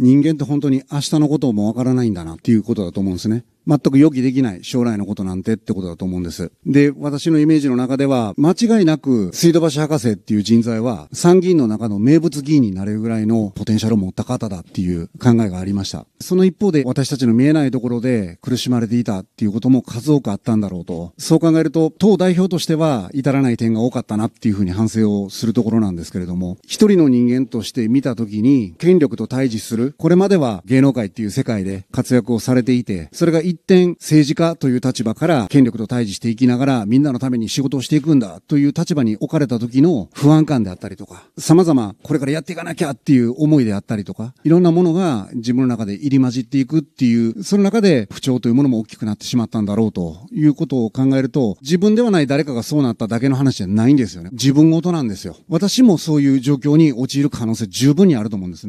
人間って本当に明日のこともわからないんだなっていうことだと思うんですね。全く予期できない将来のことなんてってことだと思うんです。で、私のイメージの中では、間違いなく水道橋博士っていう人材は、参議院の中の名物議員になれるぐらいのポテンシャルを持った方だっていう考えがありました。その一方で、私たちの見えないところで苦しまれていたっていうことも数多くあったんだろうと。そう考えると、党代表としては至らない点が多かったなっていうふうに反省をするところなんですけれども、一人の人間として見たときに、権力と対峙する、これまでは芸能界っていう世界で活躍をされていて、それが一転政治家という立場から権力と対峙していきながらみんなのために仕事をしていくんだという立場に置かれた時の不安感であったりとか、様々これからやっていかなきゃっていう思いであったりとか、いろんなものが自分の中で入り混じっていくっていう、その中で不調というものも大きくなってしまったんだろうということを考えると、自分ではない誰かがそうなっただけの話じゃないんですよね。自分ごとなんですよ。私もそういう状況に陥る可能性十分にあると思うんですね。